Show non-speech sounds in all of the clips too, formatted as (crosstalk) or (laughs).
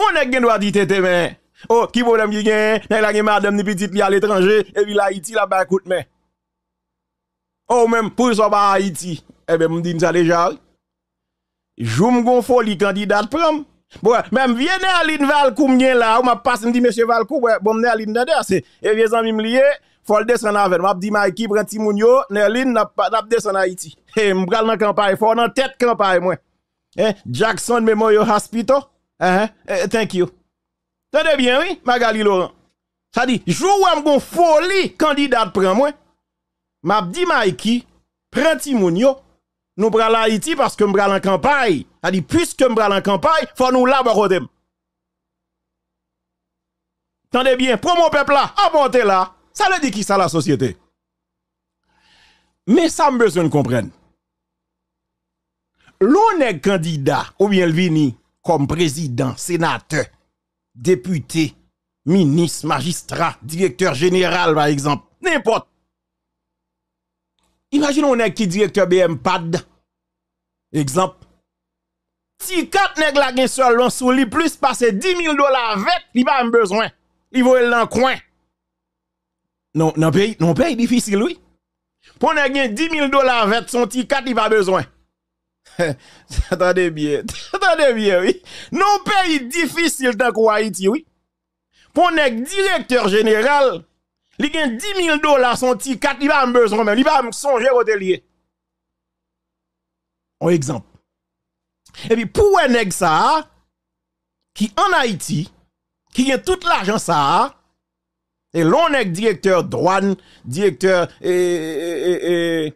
on a gen droit dit tete mais oh qui problème qui gen? nèg la gen madame ni petite li à l'étranger et puis la ba là bah, mais oh même pour ça ba Haïti eh ben me dit ça déjà joum gon folie candidat pran. Bon, même vienne Aline Valcoum là, on m'a passé me dit monsieur Valcou ouais, bon né Aline dedans c'est et eh vieux amis me lié, faut le descendre avec, m'a dit ma équipe prend Timoun yo, Nerline n'a pas descendre Haïti. Et eh, m'bral dans campagne, faut en tête campagne moi. Hein, Jackson Memorial Hospital Uh-huh. Uh, thank you. Tendez bien, oui, Magali Laurent. Ça dit, joue où gon folie candidat prend moi. M'a dit Mikey, prends Timounio, nous prenons Haïti parce que m'bral en campagne. Ça dit, puisque m'bral en campagne, faut nous là, T'en Tendez bien, prends mon peuple là, monter là. Ça le dit qui ça la société. Mais ça me besoin de comprendre. L'on est candidat, ou bien le vini, comme président, sénateur, député, ministre, magistrat, directeur général, par exemple, n'importe. Imaginons on est qui directeur BM PAD, exemple. Si 4 nèg la gen seulement sous li plus passe 10 000 dollars avec, il pas besoin. Il va dans coin. Non, non pays, non pays difficile oui. Pour nèg 10 000 dollars avec son petit 4, il pas besoin. (laughs) Attendez bien, (laughs) attendez bien, oui. Non pays difficile tant qu'au Haïti, oui. Pour un directeur général, il gagne 10 000 dollars, son petit 4, il va me besoin même, il va me songer au Un exemple. Et puis pour un directeur... ça, qui en Haïti, qui a tout l'argent ça, et l'on est directeur douane, directeur Et...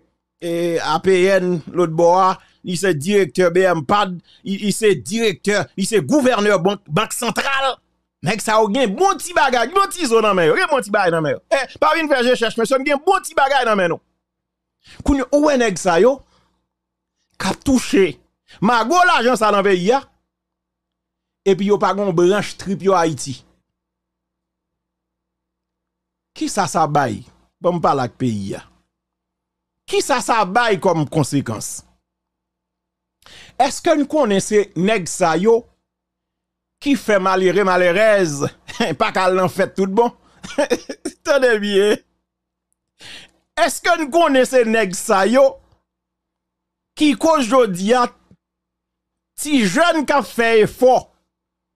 APN, l'autre bois, il c'est directeur BMPAD, il c'est directeur, il c'est gouverneur banque centrale. Mec, ça ou un bon petit bagage, bon petit zone dans mer, bon petit bagage dans mer. Eh, pas une faire recherche son gen bon petit bagage dans mer non. Koun est nèg ça yo cap touché. Mago l'argent à dans Et puis yo pas gon branche trip yo Haïti. Qui ça ça bail? Bon pas la pays Qui ça ça bail comme conséquence? Est-ce que nous connaissons nèg Sayo qui fait malheureux malheureuse (laughs) pas qu'elle en fait tout bon (laughs) Tenez bien. Est-ce que nous connaissons nèg qui qu'aujourd'hui si jeune qui fait effort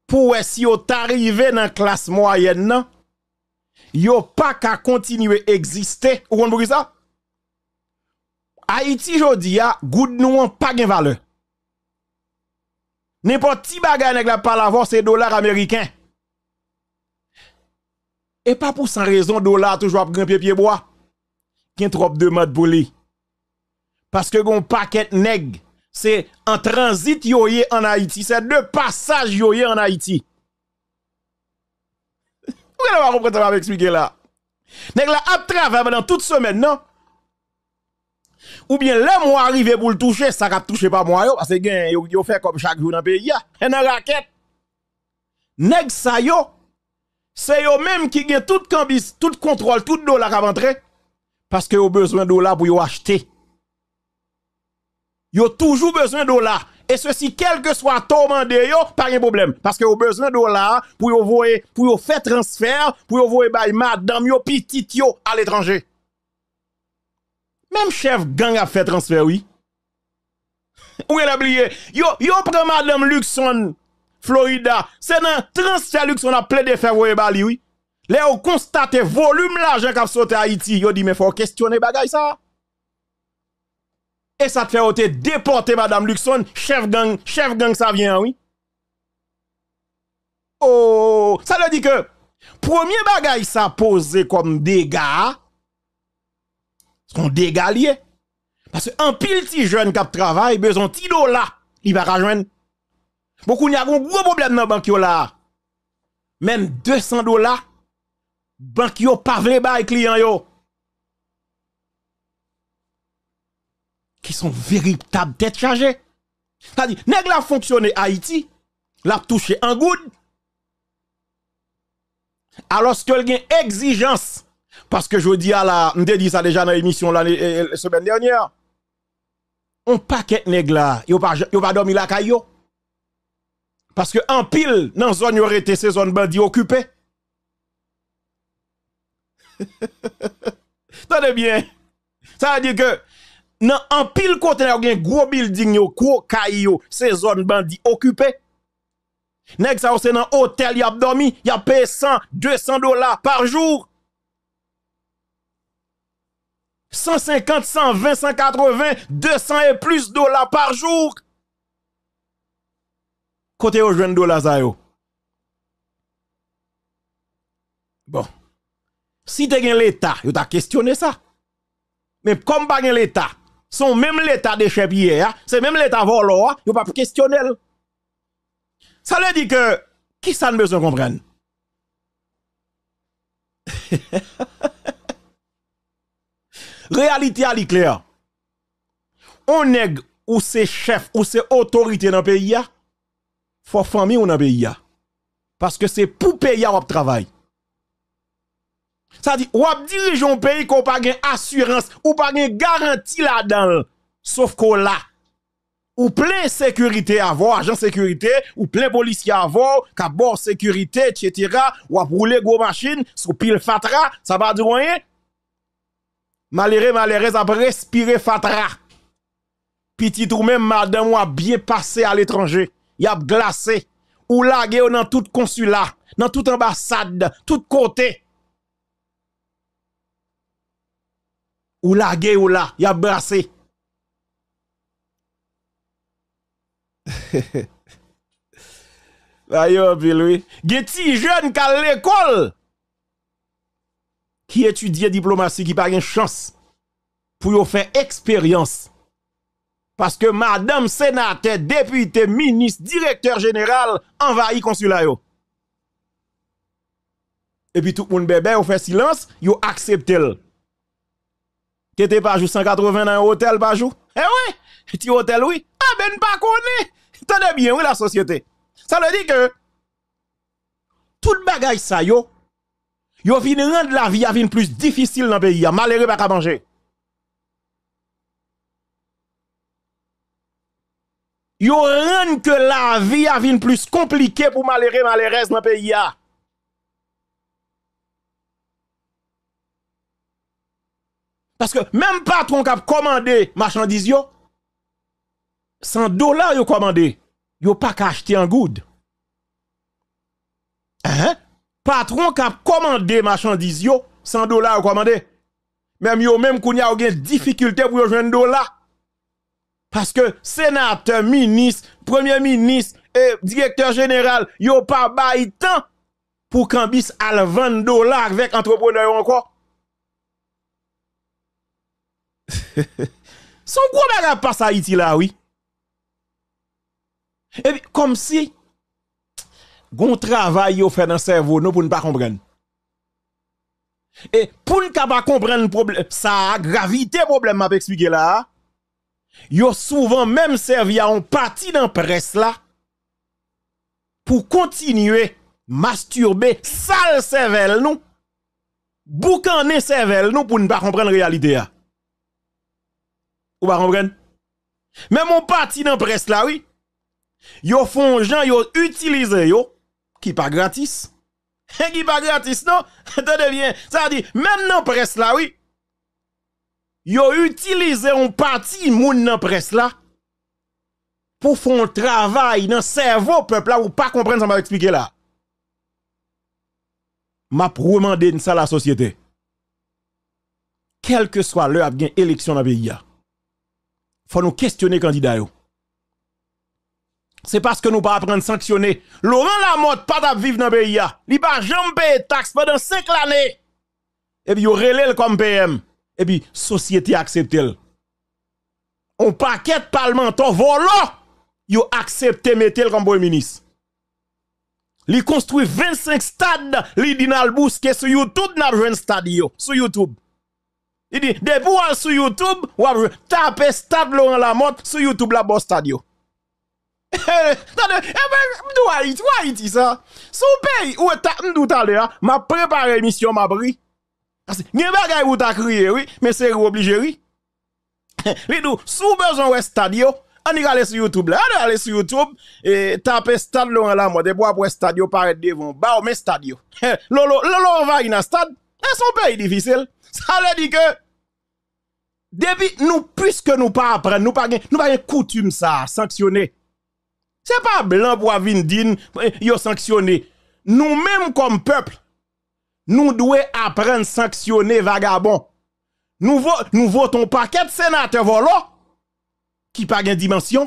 pour si arrivé dans la classe moyenne vous yo pas qu'à continuer exister Vous comprenez ça Haïti aujourd'hui, a good nous pas de valeur N'importe qui bagarre nèg la parle avoir, c'est dollar américain. Et pas pour sans raison dollar toujours à grimper pied bois. a trop de pour lui. Parce que gon paquet nèg c'est en transit yoye en Haïti, c'est deux passages yoye en Haïti. Vous allez comprendre ce que je là. Nèg la a travers pendant toute semaine, non? ou bien les mois arrivé pour le toucher, ça cap toucher pas moi parce que je yo fait comme chaque jour dans le pays dans la raquette. Nèg sa yo c'est yo même qui ont tout cambis, toute contrôle, tout dollar à rentrer parce que yo besoin dollars pour yo acheter. Yo toujours besoin dollars et ceci quel que soit ton yo pas de problème parce que yo besoin dollars pour yo pour yo faire transfert, pour yo voyer by bah, madame yo petit yo à l'étranger. Même chef gang a fait transfert, oui. (laughs) Ou elle a oublié. Yo, yo prend Madame Luxon, Florida. C'est dans transfert Luxon a plein de faire, bali, oui. Là, on constate volume l'argent qui a sauté à Haïti. Yo dit, mais faut questionner bagay ça. Et ça te fait ôter déporter Madame Luxon, chef gang, chef gang ça vient, oui. Oh, ça veut dit que, premier bagay ça pose comme dégâts, ce sont des dégalier. Parce qu'un pile petit jeune qui travaille, besoin de dollar, il va rejoindre. Beaucoup n'y a un gros problème dans le banque Même 200 dollars, banque yo pas vle ba client yo. Qui sont véritables têtes chargées. C'est-à-dire, nèg la à Haïti, la touché un gout. Alors que a une exigence parce que je dis à la, je dit ça déjà dans l'émission la semaine dernière. On paquet nèg là, yo pas pas dormi la caillou. Parce que en pile dans zone aurait été ces zones bandits occupées. (laughs) Tenez bien. Ça veut dire que en pile côté y a un gros building yo, gros caillou, ces zones bandits occupées. Nèg ça c'est dans hôtel y a dormi, y a payé 100, 200 dollars par jour. 150, 120, 180, 200 et plus dollars par jour. Côté au jeune dollar ça yo. Bon. Si tu gen l'État, tu as questionné ça. Mais comme pas gen l'État, son même l'État de hier, hein, c'est même l'État volo, tu hein, pas questionné. Ça veut dire que qui ça ne besoin comprendre? (laughs) Réalité à l'éclair. On est ou chef ou se autorité dans le pays, faut famille ou dans le pays. Parce que c'est pour payer ou travail. Ça dit, ou dirige un pays qu'on pas assurance ou pas garantie là-dedans. Sauf qu'on là. Ou plein sécurité avant, agent sécurité, ou plein policier avant, cabot sécurité, etc. Ou à rouler gros machine, sous pile fatra, ça va dire rien. Malere, malere, ça respirer fatra. Petit ou même madame ou a bien passé à l'étranger. Y a glacé. Ou lagué dans tout consulat, dans toute ambassade, tout côté. Ou lagué ou là, y a brassé. Ayo, puis lui. Geti jeune qu'à l'école qui étudie diplomatie, qui pas une chance pour faire expérience. Parce que madame sénateur, député, ministre, directeur général envahit consulat yo. Et puis tout le monde bébé, on fait silence, yo accepte l. T'étais pas jour 180 dans un hôtel par jour? Eh oui, petit hôtel oui. Ah ben pas connaît. T'en bien oui la société. Ça veut dire que tout bagage ça yo yo vin rendre la vie vin plus difficile dans le pays. Malheureux pas manger. Yo rend que la vie vin plus compliquée pour malheureux malheureuse dans le pays. Parce que même patron qui a commandé marchandises, 100 dollars yo commandé, yo pas acheter en goud. Hein? patron qui a commandé marchandises 100 dollars commandé. Même yo même qu'on y a des difficulté pour joindre dollars. Parce que sénateur, ministre, premier ministre et directeur général, yo pas bay temps pour Cambis à 20 dollars avec entrepreneur encore. (laughs) Son gros bagage passe à Haïti là, oui. Et comme si gon travail yo fait dans cerveau nous pour ne pas comprendre. Et pour ne pas comprendre le problème, ça gravité problème m'a expliqué là. Yo souvent même servi à un parti dans presse là pour continuer masturber sale cervelle nous boucaner cervelle nous pour ne pas comprendre la réalité Ou pas comprendre Même on parti dans presse là oui. Yo font gens yo utilisé yo qui pas gratis. (laughs) qui pas gratis, non? (laughs) Attendez bien. Ça veut dire, même dans la presse là, oui. Yo utilisé un parti moun dans la presse là pour faire un travail dans le cerveau peuple là ou pas comprendre ça m'a expliqué là. M'a demandé ça la société. Quelle que soit l'heure gain élection dans le pays, faut nous questionner candidat c'est parce que nous pas apprendre sanctionner. Laurent Lamotte pas vivre dans le pays. Il pas jamais payer taxes pendant 5 années. Et puis, il relève comme PM. Et puis, société accepte On paquet parlementaires volant, il accepté mettre comme premier ministre. Il construit 25 stades, il dit dans le sur YouTube, n'a pas stade sur YouTube. Il dit, depuis sur YouTube, ou taper stade Laurent Lamotte sur YouTube la bonne stade eh bien, mdou Haiti, ou Haiti ça? Son pays ou t'as ta mdou à ma préparé mission ma bri. Nye bagay ou ta crié oui, mais c'est obligé oui. si dou, sou besoin wè stadio, on ira aller sur YouTube là, on aller sur YouTube et taper stade Laurent bois pour stadio, stade paraître devant bah mais stade. Lolo lolo on va dans stade, c'est son pays difficile. Ça veut dire que depuis nous puisque nous pas apprendre, nous pas nous pas coutume ça sanctionner. Se pa blan pou avin din eh, yo sanksyone, nou menm kom pepl, nou dwe apren sanksyone vagabon. Nou voton paket senate volo, ki pa gen dimensyon.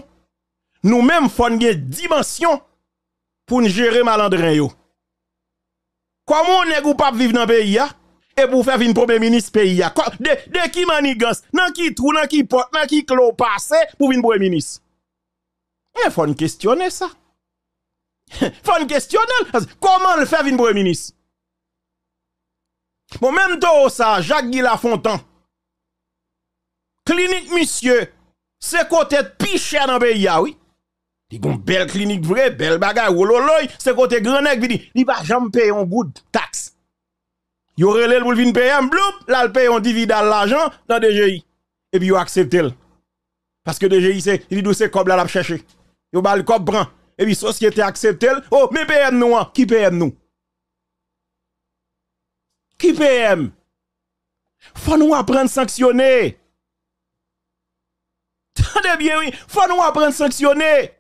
Nou menm fon gen dimensyon pou njere malandren yo. Kwa moun e goupap viv nan peyi ya, e pou fe vin pou menminis peyi ya. De ki mani gans, nan ki trou, nan ki pot, nan ki klo pase pou vin pou menminis. Il eh, faut questionner ça. Il (laughs) faut questionner. Comment le faire venir ministre? Bon, même temps, ça, Jacques Guy Fontan, Clinique, monsieur, c'est côté piché dans le pays, ah oui. Il y a une belle clinique vraie, belle bagarre, c'est côté grand nèg, il dit, va jamais payer un goût de taxe. Il aurait l'air pour venir payer un hein, bloup, là, il paye un dividende l'argent dans DGI. Et puis, il accepte. Parce que DGI, c'est, il dit, c'est comme là, l'a cherché. Yo bal kop bran. Et puis société accepte Oh, mais PM nous, qui PM nous? Qui PM? Faut nous apprendre sanctionner. Tendez bien, oui. Faut nous apprendre sanctionner.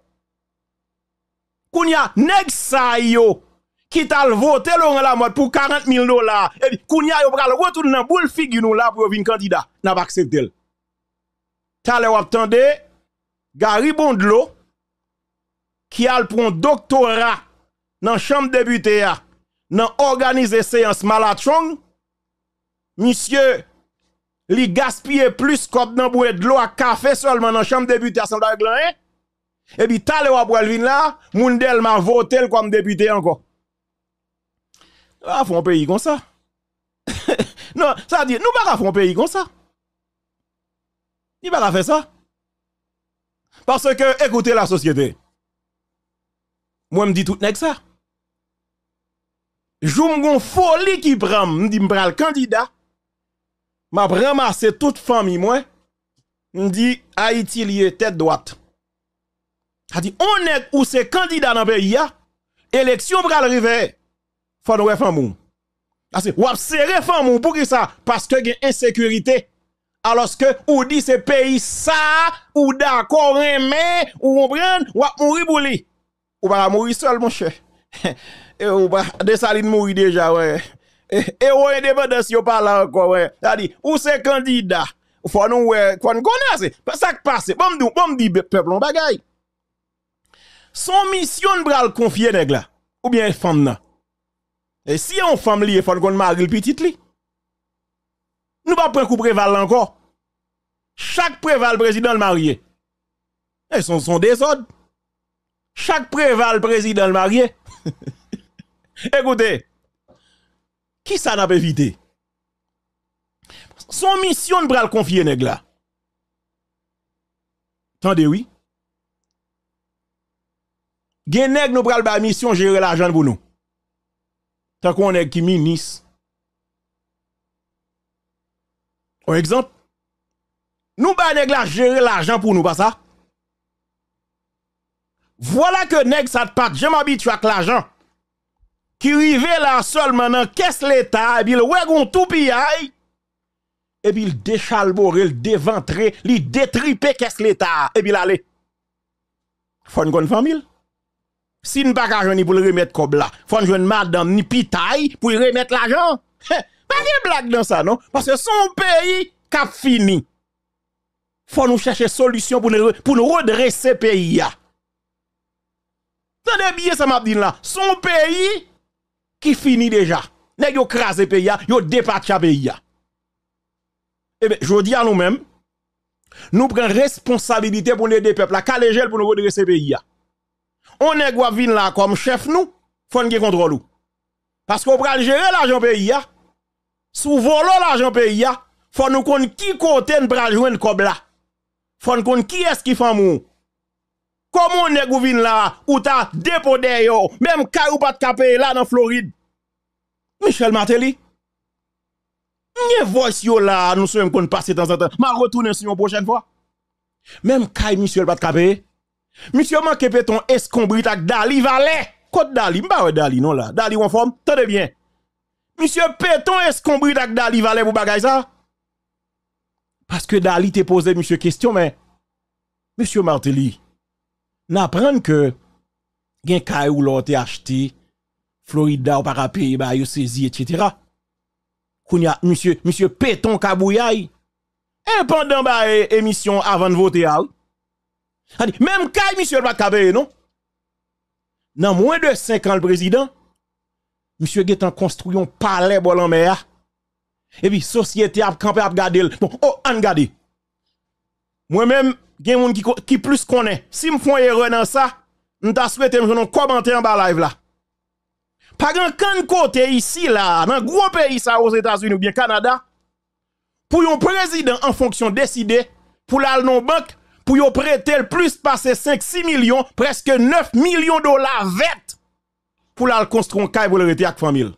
Kounya, nèg sa yo, qui tal voté la mode pour 40 000 dollars. Et puis, Kounya, yo pral retourne dans boule figure nous là pour vin candidat. N'a pas accepté. Tale wap tende, Gary Bondlo, qui a pour un doctorat dans la chambre députée, dans organiser séance malachon, monsieur, li gaspille plus comme dans de l'eau à café seulement dans chambre députée assemblée hein? et puis talé ou pour vin là moun del m'a voté comme député encore À ah, un pays comme ça (laughs) non ça dit nous pas un pays comme ça il pas faire ça parce que écoutez la société moi, me dis tout nèg ça. Joum gon folie qui prend, me dit m'pral candidat. M'a c'est toute famille moi. Me dit Haïti lié tête droite. A dit on est ou c'est candidat dans pays ya. Élection pral river. Faut nous famou. Parce que wap serré famou pour qui ça parce que gen insécurité. Alors que ou dit ce pays ça ou d'accord mais ou on prend ou mourir pour lui ou pas mourir seul, mon cher. (laughs) et ou pas, Dessalines mourir déjà, ouais. Et e, ou indépendance, yo pas parle encore, ouais. C'est-à-dire, ou c'est candidat, faut nous, ouais, nous connaître. Ça qui passe, bon, nous, bon, dit, peuple, on bagaille. Son mission, bral confier, nèg Ou bien, femme, là. Et si on femme Il faut qu'on marie le petit li. E nous pas prendre coup préval encore. Chaque préval président le marié. Et son, son désordre. Chaque préval président le marié. (laughs) Écoutez, qui ça n'a pas évité? Son mission de le confier nèg là. Tendez oui. nous pral ba mission gérer l'argent pour nous. Tant qu'on est qui ministre. Par exemple, nous ba nèg gérer l'argent pour nous pas ça. Voilà que nèg ça te pas, je m'habitue avec l'argent. Qui rive là seulement dans caisse l'État, et puis il wagon tout piaille. Et puis il déchalbore, il déventré, il détripe caisse l'État, et puis il Fon Faut une famille. Si nous pas ni pour le remettre comme là, faut jouer madame ni pitaille pour remettre l'argent. Pas de blague dans ça non parce que son pays cap fini. Faut nous chercher solution pour nous pour redresser pays Tenez bien ça m'a dit là, son pays qui finit déjà. Nèg yo crasé pays, yo dépatcha pays. Eh bien, je dis à nous-mêmes, nous prenons responsabilité pour les peuples la calégel pour nous redresser pays On est venir là comme chef nous, faut nous contrôle Parce qu'on va gérer l'argent pays Sous volant l'argent pays faut nous connaître qui côté nous pral joindre cobla. Il Faut nous connaître qui est-ce qui fait mou. Comment on est vin là ou ta dépôt? yo, même kay ou pas de capé là dans Floride. Michel Martelly. Nye voice yo là, nous sommes qu'on passer temps en temps. Ma retourner sur une prochaine fois. Même kay Michel pas de capé. Monsieur manque Peton escombrit avec Dali Valet. Côte Dali, m'ba ouais Dali non là. Dali en forme, tenez bien. Monsieur Peton escombrit avec Dali Valet pour bagay ça. Parce que Dali te posé monsieur question mais Monsieur Martelly n'apprendre que gen kay ou l'on acheté Florida ou Parapé... payer ba yo saisi etc. Kounya monsieur monsieur péton kabouyaï et pendant ba émission avant de voter hein. même kay monsieur pas kabé non dans moins de 5 ans le président monsieur Getan construit un palais bol en mer et puis société a camper a garder bon oh garder moi même gen moun ki, ki plus konnen. Si m fon erreur dans ça, m ta m commenter en bas live là. Pas grand kan côté ici là, dans gros pays ça aux États-Unis ou bien Canada, pour un président en fonction décidé pour la non banque pour yon prêter plus passer 5 6 millions, presque 9 millions de dollars vert pour la construire un caille pour le retirer avec famille.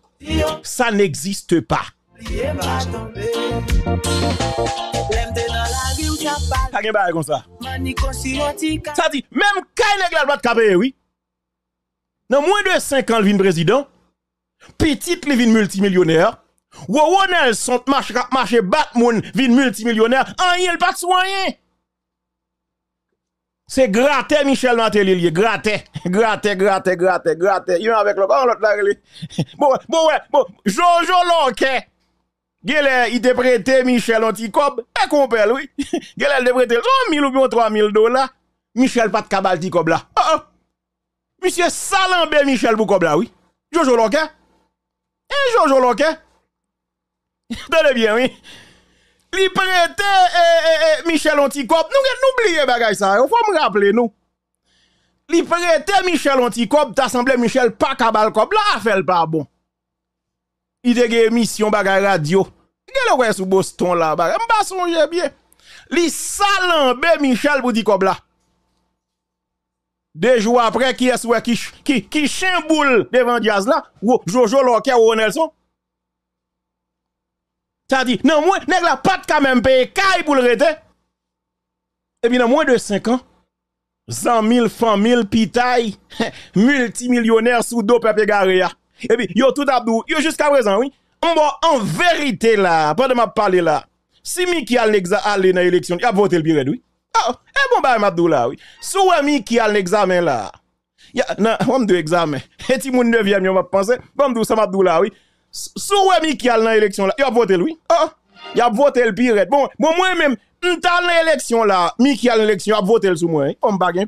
Ça n'existe pas ça. dit, même quand il est la oui. Dans moins de 5 ans, il vient président. Petit, il vient multimillionnaire. Wawonel sont marche marche Batman vin multimillionnaire rien le pas soin. c'est gratter Michel Matélier gratter gratter gratter gratter gratter il avec le corps l'autre là (laughs) bon bon ouais bon Jojo Lonquet Gele, il te prêté Michel Anticob, et compel, oui. (laughs) Gele, il te 3 000 ou bien 3000 dollars. Michel pas de cabal Ticob là. Oh, oh. Monsieur Salambe Michel Boukob oui. Jojo Loke. Et eh, Jojo Loke. (laughs) Tenez bien, oui. Li prêté eh, eh, eh, Michel Anticob. Nous, n'oubliez bagay ça. Il hein. faut me rappeler, nous. Li prêté Michel Anticob, semblé Michel pas cabal cob là, fait pas bon. Il a une émission radio. Quel est Boston là bagay? M'pas songer bien. Li be Michel pour dire Deux jours après, qui est qui, qui, chamboule devant Diaz là? Jojo Locker ou Nelson? Ça dit, non, moi, nèg la patte quand même paye pour le rete. Et bien, dans moins de 5 ans, 100 000 mille pitaille, (laughs) multimillionnaires sous dos, Pepe et puis, yo tout abdou, yo jusqu'à présent, oui. Bon, en vérité là, pendant m'a parlé là, si Miki a l'examen dans l'élection, il a voté le piret, oui. Ah, et eh, bon, bah, Mabdou là, oui. Sou Miki a (laughs) l'examen là. Ya, nan, on de examen. Et ti moun 9e, yon m'a pensé, bon, Mabdou, ça Mabdou là, oui. Sou Miki a dans l'élection là, il a voté lui. Ah, il a voté le pire. Bon, bon, moi même, m'tan dans l'élection là, Miki a l'élection, il a voté le sous moi, on m'a gagné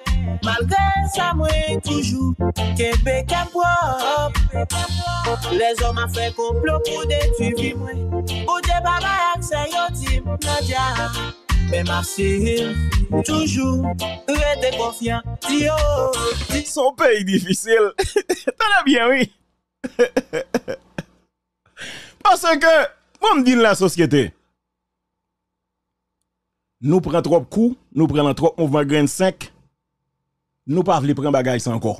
Malgrè sa mwen toujou, kebekèm wop Les om an fè kon plok ou detu vwi mwen Ou dje babayak se yotim, nadja Mèm a si, toujou, ou etè konfyan Son pey difficile, ta la byen wè Pase ke, moun din la sosyete Nou pren trope kou, nou pren trope mouvman gwen sèk Nou pa vle pren bagay sa anko.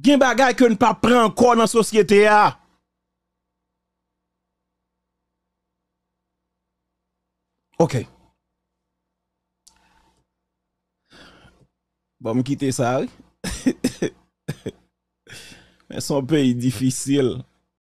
Gen bagay ke nou pa pren anko nan sosyete a. Ok. Ba bon, m wikite sa a. (laughs) Men son pe yi difisil.